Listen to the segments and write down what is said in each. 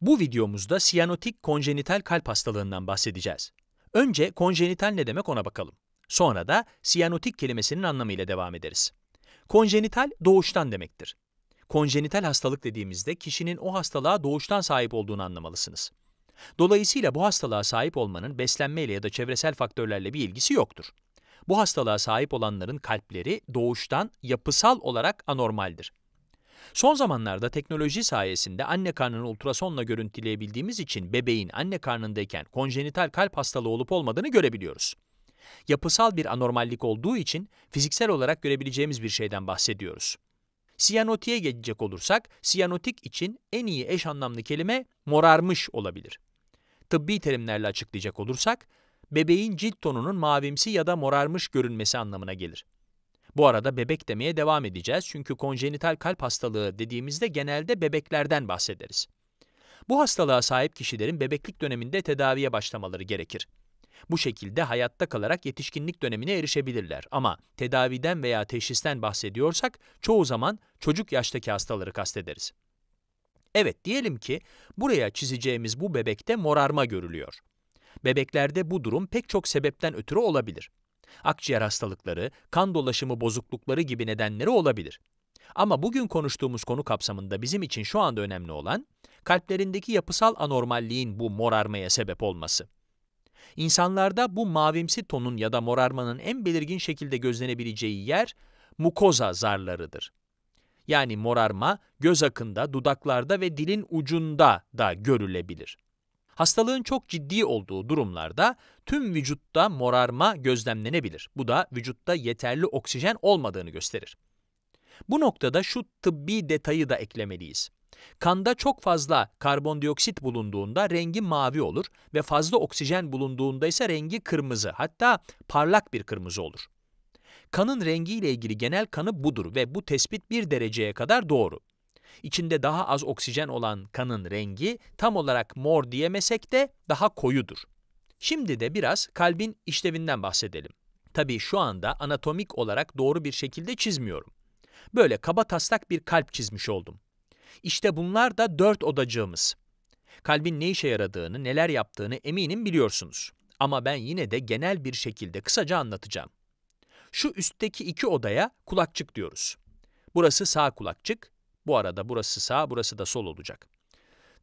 Bu videomuzda siyanotik konjenital kalp hastalığından bahsedeceğiz. Önce konjenital ne demek ona bakalım. Sonra da siyanotik kelimesinin anlamıyla devam ederiz. Konjenital doğuştan demektir. Konjenital hastalık dediğimizde kişinin o hastalığa doğuştan sahip olduğunu anlamalısınız. Dolayısıyla bu hastalığa sahip olmanın beslenmeyle ya da çevresel faktörlerle bir ilgisi yoktur. Bu hastalığa sahip olanların kalpleri doğuştan yapısal olarak anormaldir. Son zamanlarda teknoloji sayesinde anne karnını ultrasonla görüntüleyebildiğimiz için bebeğin anne karnındayken konjenital kalp hastalığı olup olmadığını görebiliyoruz. Yapısal bir anormallik olduğu için fiziksel olarak görebileceğimiz bir şeyden bahsediyoruz. Siyanotiye gelecek olursak, siyanotik için en iyi eş anlamlı kelime morarmış olabilir. Tıbbi terimlerle açıklayacak olursak, bebeğin cilt tonunun mavimsi ya da morarmış görünmesi anlamına gelir. Bu arada bebek demeye devam edeceğiz çünkü konjenital kalp hastalığı dediğimizde genelde bebeklerden bahsederiz. Bu hastalığa sahip kişilerin bebeklik döneminde tedaviye başlamaları gerekir. Bu şekilde hayatta kalarak yetişkinlik dönemine erişebilirler ama tedaviden veya teşhisten bahsediyorsak çoğu zaman çocuk yaştaki hastaları kastederiz. Evet diyelim ki buraya çizeceğimiz bu bebekte morarma görülüyor. Bebeklerde bu durum pek çok sebepten ötürü olabilir akciğer hastalıkları, kan dolaşımı bozuklukları gibi nedenleri olabilir. Ama bugün konuştuğumuz konu kapsamında bizim için şu anda önemli olan, kalplerindeki yapısal anormalliğin bu morarmaya sebep olması. İnsanlarda bu mavimsi tonun ya da morarmanın en belirgin şekilde gözlenebileceği yer, mukoza zarlarıdır. Yani morarma, göz akında, dudaklarda ve dilin ucunda da görülebilir. Hastalığın çok ciddi olduğu durumlarda tüm vücutta morarma gözlemlenebilir. Bu da vücutta yeterli oksijen olmadığını gösterir. Bu noktada şu tıbbi detayı da eklemeliyiz. Kanda çok fazla karbondioksit bulunduğunda rengi mavi olur ve fazla oksijen bulunduğunda ise rengi kırmızı, hatta parlak bir kırmızı olur. Kanın rengi ile ilgili genel kanı budur ve bu tespit bir dereceye kadar doğru. İçinde daha az oksijen olan kanın rengi tam olarak mor diyemesek de daha koyudur. Şimdi de biraz kalbin işlevinden bahsedelim. Tabii şu anda anatomik olarak doğru bir şekilde çizmiyorum. Böyle kaba taslak bir kalp çizmiş oldum. İşte bunlar da dört odacığımız. Kalbin ne işe yaradığını, neler yaptığını eminim biliyorsunuz. Ama ben yine de genel bir şekilde kısaca anlatacağım. Şu üstteki iki odaya kulakçık diyoruz. Burası sağ kulakçık, bu arada burası sağ, burası da sol olacak.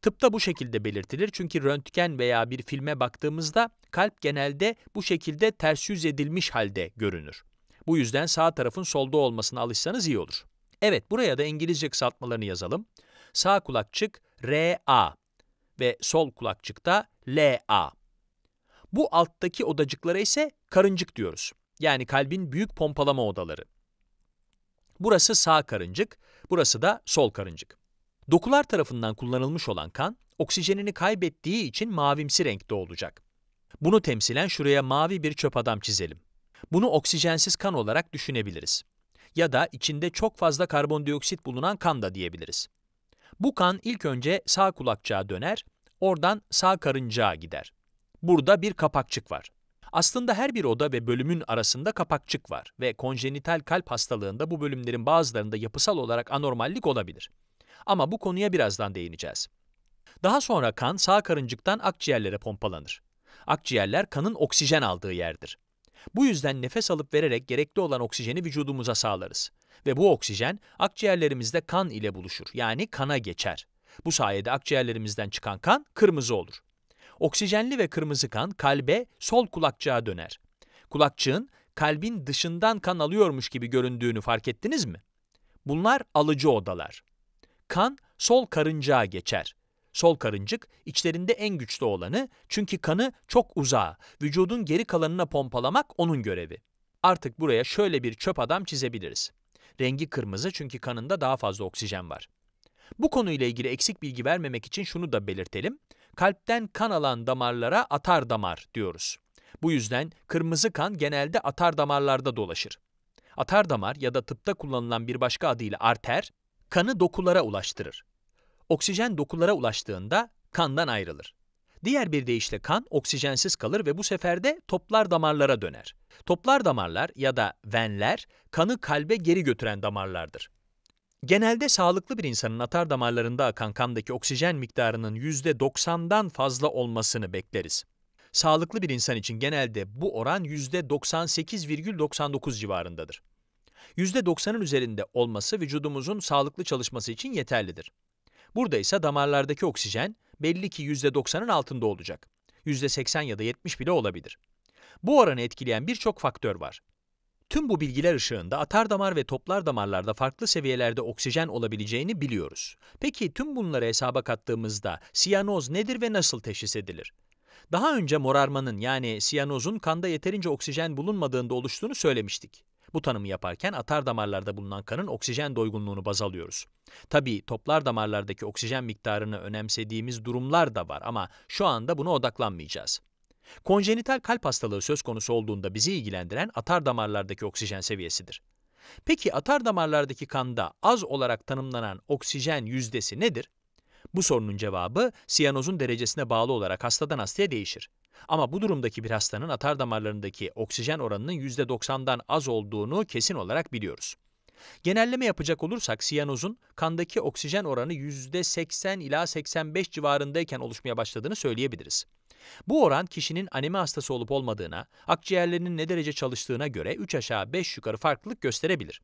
Tıpta bu şekilde belirtilir çünkü röntgen veya bir filme baktığımızda kalp genelde bu şekilde ters yüz edilmiş halde görünür. Bu yüzden sağ tarafın solda olmasına alışsanız iyi olur. Evet, buraya da İngilizce kısaltmalarını yazalım. Sağ kulakçık RA ve sol kulakçıkta LA. Bu alttaki odacıklara ise karıncık diyoruz. Yani kalbin büyük pompalama odaları. Burası sağ karıncık, burası da sol karıncık. Dokular tarafından kullanılmış olan kan, oksijenini kaybettiği için mavimsi renkte olacak. Bunu temsilen şuraya mavi bir çöp adam çizelim. Bunu oksijensiz kan olarak düşünebiliriz. Ya da içinde çok fazla karbondioksit bulunan kan da diyebiliriz. Bu kan ilk önce sağ kulakçığa döner, oradan sağ karıncağa gider. Burada bir kapakçık var. Aslında her bir oda ve bölümün arasında kapakçık var ve konjenital kalp hastalığında bu bölümlerin bazılarında yapısal olarak anormallik olabilir. Ama bu konuya birazdan değineceğiz. Daha sonra kan sağ karıncıktan akciğerlere pompalanır. Akciğerler kanın oksijen aldığı yerdir. Bu yüzden nefes alıp vererek gerekli olan oksijeni vücudumuza sağlarız. Ve bu oksijen akciğerlerimizde kan ile buluşur yani kana geçer. Bu sayede akciğerlerimizden çıkan kan kırmızı olur. Oksijenli ve kırmızı kan kalbe sol kulakçığa döner. Kulakçığın kalbin dışından kan alıyormuş gibi göründüğünü fark ettiniz mi? Bunlar alıcı odalar. Kan sol karıncağa geçer. Sol karıncık içlerinde en güçlü olanı çünkü kanı çok uzağa, vücudun geri kalanına pompalamak onun görevi. Artık buraya şöyle bir çöp adam çizebiliriz. Rengi kırmızı çünkü kanında daha fazla oksijen var. Bu konuyla ilgili eksik bilgi vermemek için şunu da belirtelim kalpten kan alan damarlara atar damar diyoruz. Bu yüzden kırmızı kan genelde atar damarlarda dolaşır. Atar damar ya da tıpta kullanılan bir başka adıyla arter, kanı dokulara ulaştırır. Oksijen dokulara ulaştığında kandan ayrılır. Diğer bir deyişle kan oksijensiz kalır ve bu sefer de toplar damarlara döner. Toplar damarlar ya da venler kanı kalbe geri götüren damarlardır. Genelde sağlıklı bir insanın atar damarlarında akan kandaki oksijen miktarının %90'dan fazla olmasını bekleriz. Sağlıklı bir insan için genelde bu oran %98,99 civarındadır. %90'ın üzerinde olması vücudumuzun sağlıklı çalışması için yeterlidir. Burada ise damarlardaki oksijen belli ki %90'ın altında olacak. %80 ya da 70 bile olabilir. Bu oranı etkileyen birçok faktör var. Tüm bu bilgiler ışığında atar damar ve toplar damarlarda farklı seviyelerde oksijen olabileceğini biliyoruz. Peki tüm bunları hesaba kattığımızda siyanoz nedir ve nasıl teşhis edilir? Daha önce morarmanın yani siyanozun kanda yeterince oksijen bulunmadığında oluştuğunu söylemiştik. Bu tanımı yaparken atar damarlarda bulunan kanın oksijen doygunluğunu baz alıyoruz. Tabii toplar damarlardaki oksijen miktarını önemsediğimiz durumlar da var ama şu anda buna odaklanmayacağız. Konjenital kalp hastalığı söz konusu olduğunda bizi ilgilendiren atar damarlardaki oksijen seviyesidir. Peki atar damarlardaki kanda az olarak tanımlanan oksijen yüzdesi nedir? Bu sorunun cevabı siyanozun derecesine bağlı olarak hastadan hastaya değişir. Ama bu durumdaki bir hastanın atar damarlarındaki oksijen oranının %90'dan az olduğunu kesin olarak biliyoruz. Genelleme yapacak olursak siyanozun kandaki oksijen oranı %80 ila 85 civarındayken oluşmaya başladığını söyleyebiliriz. Bu oran kişinin anemi hastası olup olmadığına, akciğerlerinin ne derece çalıştığına göre 3 aşağı 5 yukarı farklılık gösterebilir.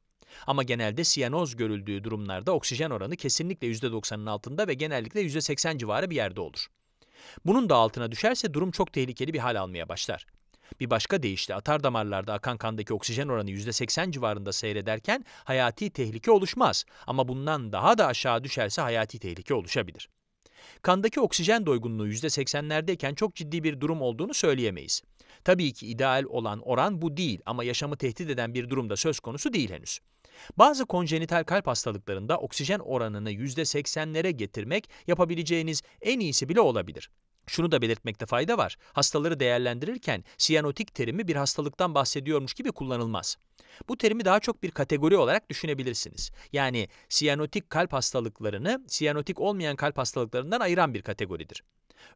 Ama genelde siyanoz görüldüğü durumlarda oksijen oranı kesinlikle %90'ın altında ve genellikle %80 civarı bir yerde olur. Bunun da altına düşerse durum çok tehlikeli bir hal almaya başlar. Bir başka deyişle atar damarlarda akan kandaki oksijen oranı %80 civarında seyrederken hayati tehlike oluşmaz ama bundan daha da aşağı düşerse hayati tehlike oluşabilir. Kandaki oksijen doygunluğu %80'lerdeyken çok ciddi bir durum olduğunu söyleyemeyiz. Tabii ki ideal olan oran bu değil ama yaşamı tehdit eden bir durumda söz konusu değil henüz. Bazı konjenital kalp hastalıklarında oksijen oranını %80'lere getirmek yapabileceğiniz en iyisi bile olabilir. Şunu da belirtmekte fayda var. Hastaları değerlendirirken siyanotik terimi bir hastalıktan bahsediyormuş gibi kullanılmaz. Bu terimi daha çok bir kategori olarak düşünebilirsiniz. Yani siyanotik kalp hastalıklarını siyanotik olmayan kalp hastalıklarından ayıran bir kategoridir.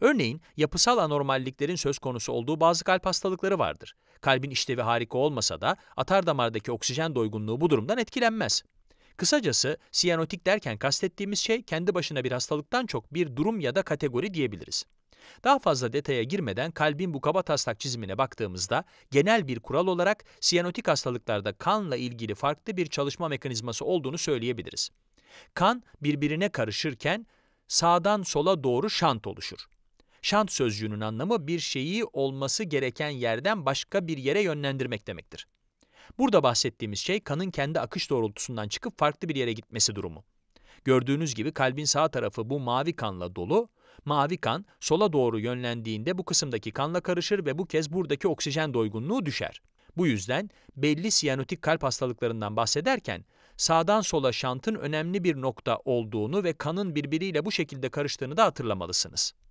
Örneğin yapısal anormalliklerin söz konusu olduğu bazı kalp hastalıkları vardır. Kalbin işlevi harika olmasa da atardamardaki oksijen doygunluğu bu durumdan etkilenmez. Kısacası siyanotik derken kastettiğimiz şey kendi başına bir hastalıktan çok bir durum ya da kategori diyebiliriz. Daha fazla detaya girmeden kalbin bu kaba taslak çizimine baktığımızda genel bir kural olarak siyanotik hastalıklarda kanla ilgili farklı bir çalışma mekanizması olduğunu söyleyebiliriz. Kan birbirine karışırken sağdan sola doğru şant oluşur. Şant sözcüğünün anlamı bir şeyi olması gereken yerden başka bir yere yönlendirmek demektir. Burada bahsettiğimiz şey kanın kendi akış doğrultusundan çıkıp farklı bir yere gitmesi durumu. Gördüğünüz gibi kalbin sağ tarafı bu mavi kanla dolu, mavi kan sola doğru yönlendiğinde bu kısımdaki kanla karışır ve bu kez buradaki oksijen doygunluğu düşer. Bu yüzden belli siyanotik kalp hastalıklarından bahsederken sağdan sola şantın önemli bir nokta olduğunu ve kanın birbiriyle bu şekilde karıştığını da hatırlamalısınız.